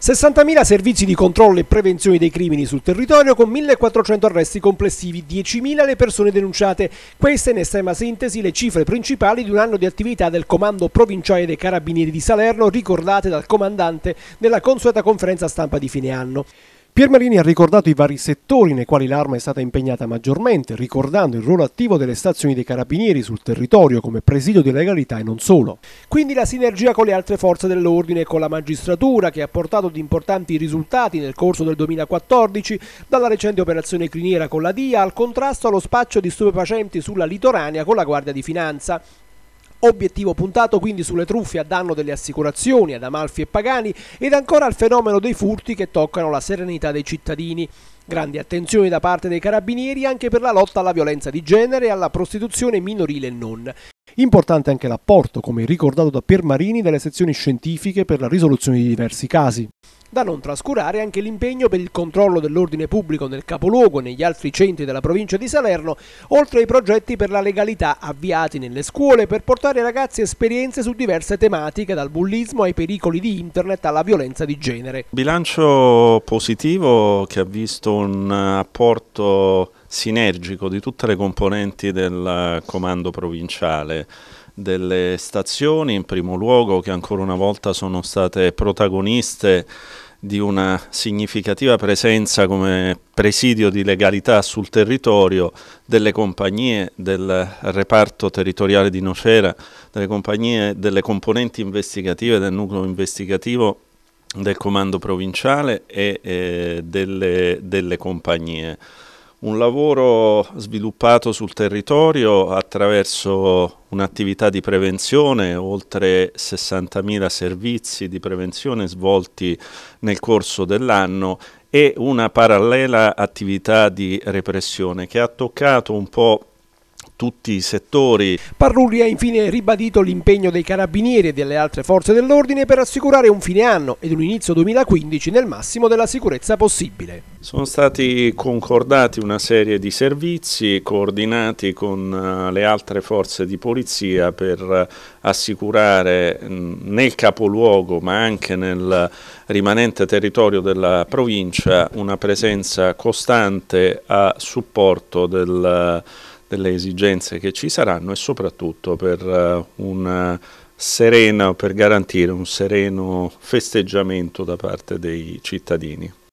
60.000 servizi di controllo e prevenzione dei crimini sul territorio con 1.400 arresti complessivi, 10.000 le persone denunciate. Queste in estrema sintesi le cifre principali di un anno di attività del Comando Provinciale dei Carabinieri di Salerno ricordate dal comandante nella consueta conferenza stampa di fine anno. Piermarini ha ricordato i vari settori nei quali l'arma è stata impegnata maggiormente, ricordando il ruolo attivo delle stazioni dei carabinieri sul territorio come presidio di legalità e non solo. Quindi la sinergia con le altre forze dell'ordine e con la magistratura che ha portato ad importanti risultati nel corso del 2014, dalla recente operazione criniera con la DIA al contrasto allo spaccio di stupefacenti sulla litoranea con la Guardia di Finanza. Obiettivo puntato quindi sulle truffe a danno delle assicurazioni, ad Amalfi e Pagani ed ancora al fenomeno dei furti che toccano la serenità dei cittadini. Grandi attenzioni da parte dei carabinieri anche per la lotta alla violenza di genere e alla prostituzione minorile e non. Importante anche l'apporto, come ricordato da Piermarini, delle sezioni scientifiche per la risoluzione di diversi casi. Da non trascurare anche l'impegno per il controllo dell'ordine pubblico nel capoluogo e negli altri centri della provincia di Salerno, oltre ai progetti per la legalità avviati nelle scuole per portare ai ragazzi esperienze su diverse tematiche, dal bullismo ai pericoli di internet alla violenza di genere. Bilancio positivo che ha visto un apporto sinergico di tutte le componenti del comando provinciale delle stazioni in primo luogo che ancora una volta sono state protagoniste di una significativa presenza come presidio di legalità sul territorio delle compagnie del reparto territoriale di Nocera, delle compagnie delle componenti investigative del nucleo investigativo del comando provinciale e eh, delle, delle compagnie un lavoro sviluppato sul territorio attraverso un'attività di prevenzione, oltre 60.000 servizi di prevenzione svolti nel corso dell'anno e una parallela attività di repressione che ha toccato un po' tutti i settori. Parrulli ha infine ribadito l'impegno dei carabinieri e delle altre forze dell'ordine per assicurare un fine anno ed un inizio 2015 nel massimo della sicurezza possibile. Sono stati concordati una serie di servizi coordinati con eh, le altre forze di polizia per assicurare nel capoluogo ma anche nel rimanente territorio della provincia una presenza costante a supporto del delle esigenze che ci saranno e soprattutto per eh, un eh, sereno, per garantire un sereno festeggiamento da parte dei cittadini.